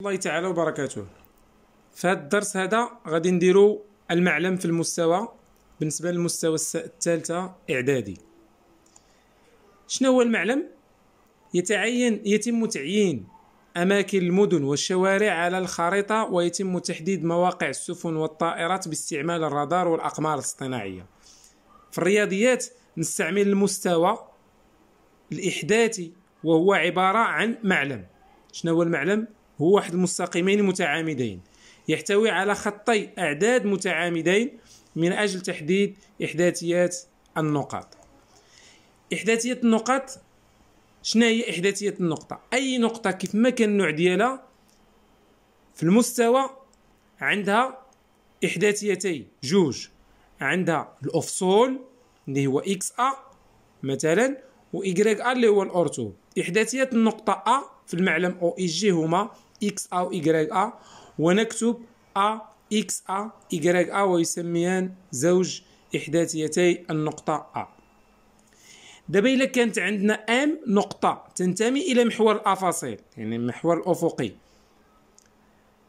الله تعالى وبركاته في هذا الدرس هذا غادي نديرو المعلم في المستوى بالنسبة للمستوى الثالثة إعدادي شنو هو المعلم؟ يتعين يتم تعيين أماكن المدن والشوارع على الخريطة ويتم تحديد مواقع السفن والطائرات باستعمال الرادار والأقمار الصناعية في الرياضيات نستعمل المستوى الإحداثي وهو عبارة عن معلم شنو هو المعلم؟ هو واحد المستقيمين متعامدين يحتوي على خطي أعداد متعامدين من أجل تحديد إحداثيات النقاط احداثيات النقاط شنو هي احداثيات النقطة أي نقطة كيف ما كان النوع ديالها في المستوى عندها إحداثيتي جوج عندها الأفصول اللي هو إكس أ مثلا و إكغيك أ اللي هو الاورتو احداثيات النقطة أ في المعلم أو إي جي هما إكس أو إيكغيك أ ونكتب أ إكس أ إيكغيك أ ويسميان زوج إحداثيتي النقطة أ دابا إلا كانت عندنا أم نقطة تنتمي إلى محور الأفاصيل يعني المحور الأفقي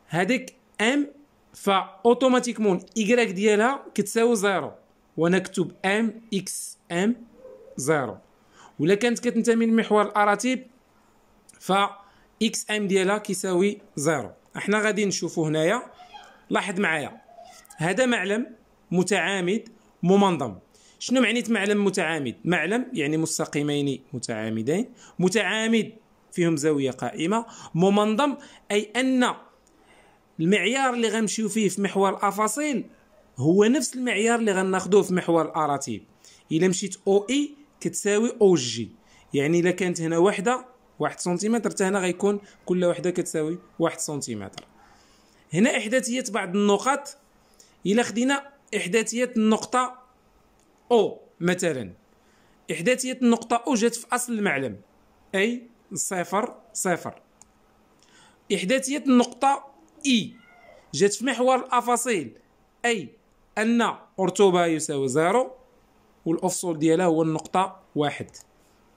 هذيك أم فأوتوماتيكمون إيكغيك ديالها كتساوي زيرو ونكتب أم إكس أم زيرو ولا كانت كتنتمي لمحور الأراتيب ف اكس ام ديالها كيساوي زيرو احنا غادي نشوفو هنايا لاحظ معايا هذا معلم متعامد ممنظم شنو معنيت معلم متعامد معلم يعني مستقيمين متعامدين متعامد فيهم زاوية قائمة ممنظم أي أن المعيار اللي غنمشيو فيه في محور الأفاصيل هو نفس المعيار اللي غناخدوه في محور الأراتيب إلا مشيت أو إي كتساوي أو جي يعني إلا كانت هنا وحدة واحد سنتيمتر حتى هنا غيكون كل وحده كتساوي واحد سنتيمتر هنا احداثيه بعض النقط الا خدينا احداثيه النقطه او مثلا احداثيه النقطه او جات في اصل المعلم اي صفر صفر احداثيه النقطه اي جات في محور الافاصيل اي ان قرطبه يساوي زيرو والافصول ديالها هو النقطه واحد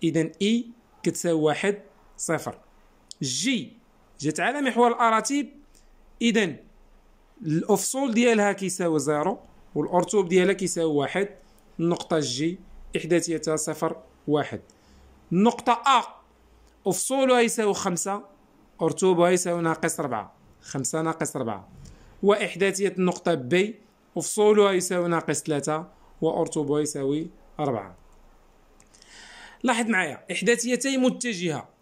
اذا اي كتساوي واحد صفر جي جات على محور الاراتيب اذا الافصول ديالها كيساوي زيرو والارتوب ديالها كيساوي واحد النقطة جي احداثيتها صفر واحد النقطة ا افصولها يساوي خمسة ارتوبها يساوي ناقص ربعة خمسة ناقص ربعة واحداثية النقطة بي افصولها يساوي ناقص ثلاثة وارتوبها يساوي أربعة لاحظ معايا احداثيتي متجهه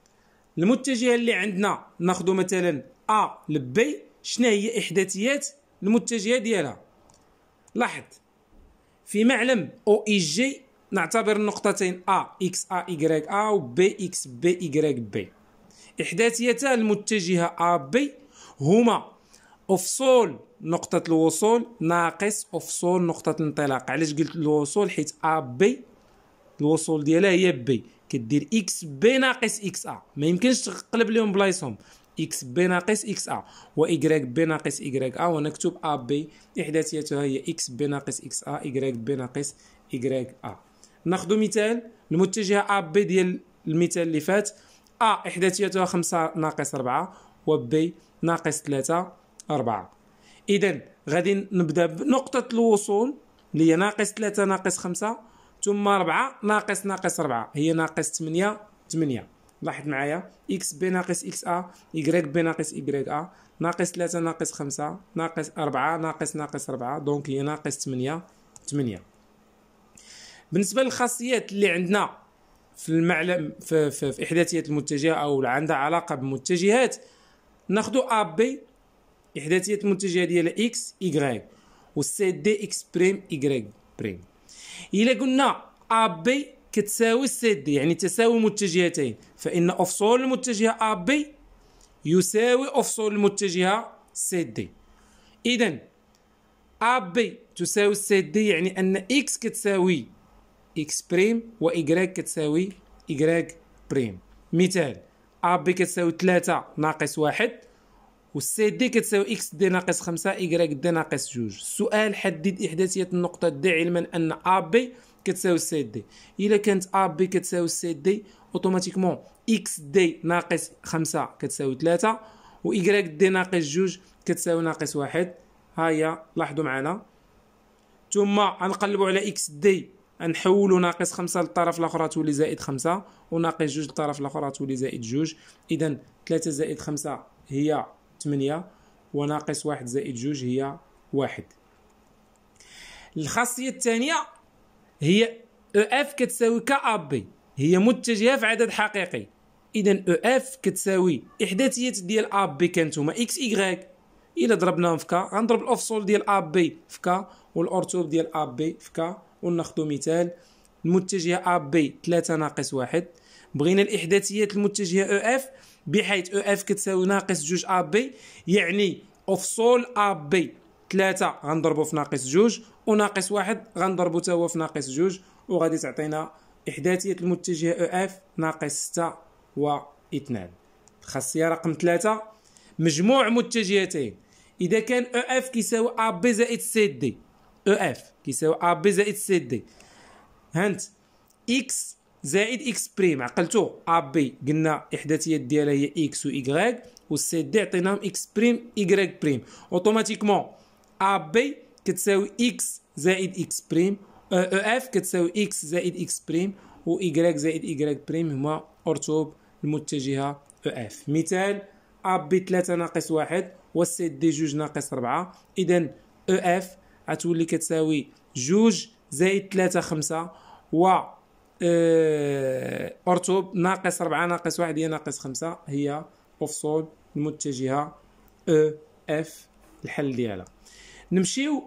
المتجهه اللي عندنا ناخذ مثلا ا لبي شنو هي احداثيات المتجهه ديالها لاحظ في معلم او اي جي نعتبر النقطتين ا اكس ا واي ا وبي اكس بي واي بي احداثيتا المتجهه ا بي هما افصول نقطة الوصول ناقص افصول نقطة الانطلاق علاش قلت الوصول حيت ا بي الوصول ديالها هي بي كدير اكس بي ناقص اكس ا ما يمكنش تقلب لهم بلايصهم اكس بي ناقص اكس ا وايكغيك بي ناقص ايكغيك ا ونكتب ا بي احداثيتها هي اكس بي ناقص اكس ا ايكغيك بي ناقص ايكغيك ا ناخذ مثال المتجهه ا بي ديال المثال اللي فات ا احداثيتها 5 ناقص 4 و بي ناقص 3 4 اذا غادي نبدا بنقطه الوصول اللي هي ناقص 3 ناقص 5 ثم 4 ناقص ناقص 4 هي ناقص 8 8 لاحظ معايا اكس بي ناقص اكس ا يغريك بي ناقص يغريك ا ناقص 3 ناقص 5 ناقص 4 ناقص ناقص 4 دونك هي ناقص 8 8 بالنسبه للخاصيات اللي عندنا في المعلم في, في, في احداثيات المتجهه او عندها علاقه بالمتجهات ناخذ ا بي احداثيه المتجهه ديال اكس y والسي دي اكس بريم y بريم الا قلنا ا بي كتساوي سي دي يعني تساوي متجهتين فان افصول المتجهه ا بي يساوي افصول المتجهه سي دي اذا ا بي تساوي سي دي يعني ان اكس كتساوي اكس بريم واي كتساوي ايكغيك بريم مثال ا بي كتساوي 3 ناقص 1 و سي دي كتساوي اكس دي ناقص خمسة ايكغيك دي ناقص جوج السؤال حدد احداثيه النقطه دي علما ان ا بي كتساوي سي دي الا كانت ا بي كتساوي سي دي اوتوماتيكمون اكس دي ناقص خمسة كتساوي تلاتة و ايكغيك دي ناقص جوج كتساوي ناقص واحد ها هي لاحظوا معنا ثم غنقلبوا على اكس دي غنحولو ناقص خمسة للطرف الاخرى تولي زائد خمسة و ناقص جوج للطرف الاخرى تولي زائد جوج اذا تلاتة زائد خمسة هي 8 وناقص 1 زائد 2 هي 1 الخاصية الثانية هي او e اف كتساوي كابي هي متجهة في عدد حقيقي اذا او e اف كتساوي احداثيات ديال ابي كانت هما اكس ايغريك الا ضربناهم في كا غنضرب الأفصول ديال ابي في كا والارتوب ديال ابي في كا وناخذ مثال المتجهة ابي 3 ناقص 1 بغينا الاحداثيات المتجهة او e اف بحيث او اف كتساوي ناقص جوج ا بي يعني اوف سول ا بي 3 غنضربو في ناقص جوج وناقص واحد غنضربو تا هو في ناقص جوج وغادي تعطينا احداثيه المتجهه او اف ناقص ستة و اثنان الخاصيه رقم ثلاثة مجموع متجهتين اذا كان او اف كيساوي ا بي زائد سي دي او اف كيساوي ا بي زائد سي دي هانت اكس زائد اكس بريم عقلتو ا بي قلنا الاحداثيات ديالها هي اكس و وايغريك والسي دي عطيناهم اكس بريم ايغريك بريم اوتوماتيكمون ا بي كتساوي اكس زائد اكس بريم او اف كتساوي اكس زائد اكس بريم و وايغريك زائد ايغريك بريم هما ارتوب المتجهه او اف مثال ا بي 3 ناقص واحد والسي دي 2 ناقص 4 اذا او اف غتولي كتساوي 2 زائد 3 5 و آه، ارتوب ناقص 4 ناقص 1 هي ناقص 5 هي أفصول المتجهه او اف الحل ديالها نمشيو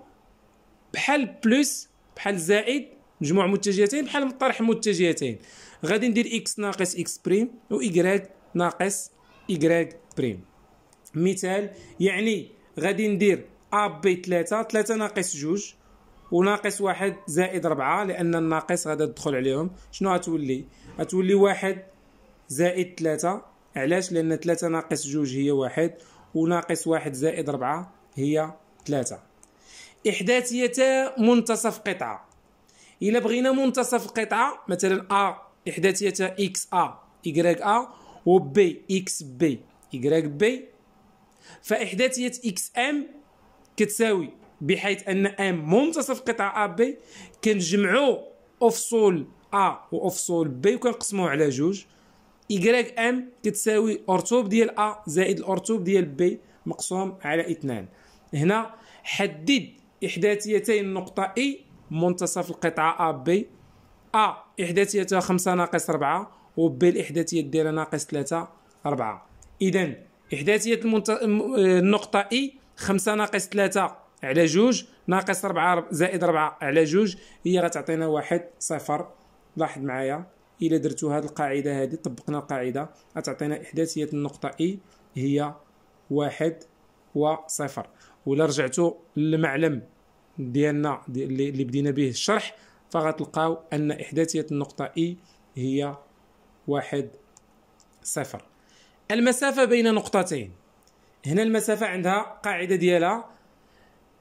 بحال بلس بحال زائد مجموع متجهتين بحال مطرح متجهتين غادي ندير اكس ناقص اكس بريم و ناقص ايكغيك بريم مثال يعني غادي ندير ا بي 3 3 ناقص 2 وناقص واحد زائد ربعة لأن الناقص غادا تدخل عليهم شنو غتولي غتولي واحد زائد ثلاثة علاش لأن ثلاثة ناقص جوج هي واحد وناقص واحد زائد ربعة هي ثلاثة إحداثية منتصف قطعة إلا بغينا منتصف قطعة مثلا أ إحداثية إكس أ إكراك أ و بي إكس بي إكراك بي فإحداثية إكس أم كتساوي بحيث ان ام منتصف قطعه بي كنجمعوا افصول ا وافصول بي وكنقسموه على جوج إيكغيك ام كتساوي ارتوب ديال ا زائد الارتوب ديال بي مقسوم على اثنان هنا حدد احداثيتي النقطه اي e منتصف القطعه ا بي ا احداثيتها خمسة ناقص و وبي الاحداثيه ديالها ناقص ثلاثة ربعة اذا احداثيه المنت... النقطه اي e خمسة ناقص ثلاثة على جوج ناقص ربعة زائد ربعة على جوج هي غتعطينا واحد صفر لاحظ معايا إلا درتو هاد القاعدة هادي طبقنا القاعدة غتعطينا إحداثية النقطة إي e، هي واحد وصفر ولا رجعتو للمعلم ديالنا اللي دي بدينا به الشرح فغتلقاو أن إحداثية النقطة إي e هي واحد صفر المسافة بين نقطتين هنا المسافة عندها قاعدة ديالها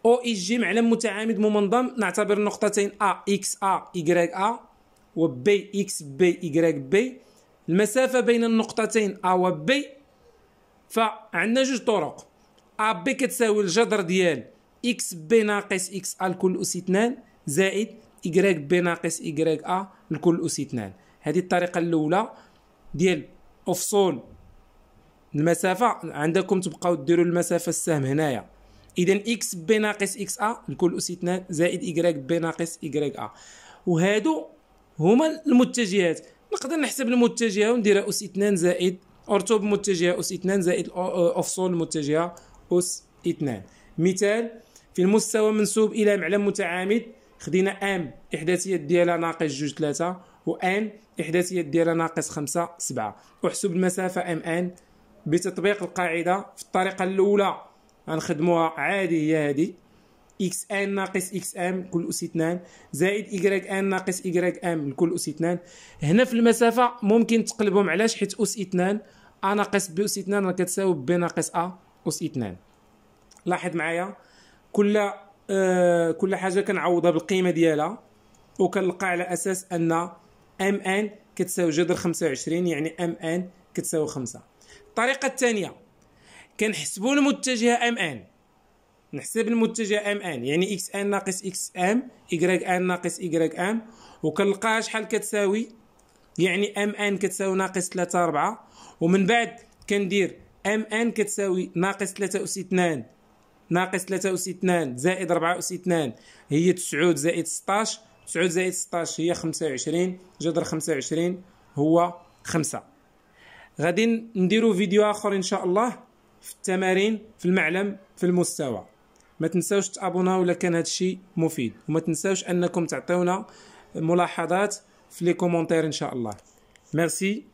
او اي جي معلم متعامد منظم نعتبر النقطتين ا اكس ا ايغريك ا بي اكس بي ايغريك بي المسافه بين النقطتين ا بي فعندنا جوج طرق ا بي كتساوي الجذر ديال اكس بي ناقص اكس ا الكل اس 2 زائد ايغريك بي ناقص ايغريك ا الكل اس 2 هذه الطريقه الاولى ديال افصول المسافه عندكم تبقاو ديروا المسافه السهم هنايا اذا اكس بي ناقص اكس ا الكل اس 2 زائد ايكغيك بي ناقص ايكغيك ا وهادو هما المتجهات نقدر نحسب المتجهه ونديرها اس 2 زائد ارتب متجهه اس 2 زائد افصول المتجهه اس 2 مثال في المستوى منسوب الى معلم متعامد خدينا ام احداثيات ديالها ناقص 2 3 و ان احداثيات ديالها ناقص 5 7 احسب المسافه ام ان بتطبيق القاعده في الطريقه الاولى غنخدموها عادي هي هادي اكس ان ناقص اكس ام كل اس 2 زائد ايكغيك ان ناقص ايكغيك ام لكل اس 2 هنا في المسافه ممكن تقلبهم علاش حيت اس 2 ا ناقص بي اس 2 راه كتساوي بي ناقص ا اس 2 لاحظ معايا كل آه كل حاجه كنعوضها بالقيمه ديالها وكنلقى على اساس ان ام ان كتساوي جذر 25 يعني ام ان كتساوي 5 الطريقه الثانيه كنحسبوا المتجه ام ان نحسب المتجه ام ان يعني اكس ان ناقص اكس ام ايكغيك ان ناقص ايكغيك ام وكنلقى شحال كتساوي يعني ام ان كتساوي ناقص 3 4 ومن بعد كندير ام ان كتساوي ناقص 3 اس 2 ناقص 3 اس 2 زائد 4 اس 2 هي 9 زائد 16 9 زائد 16 هي 25 جذر 25 هو 5 غادي نديرو فيديو اخر ان شاء الله في التمارين في المعلم في المستوى ما تنساوش تابوناو الا كان هذا الشيء مفيد وما تنساوش انكم تعطيونا ملاحظات في لي كومونتير ان شاء الله ميرسي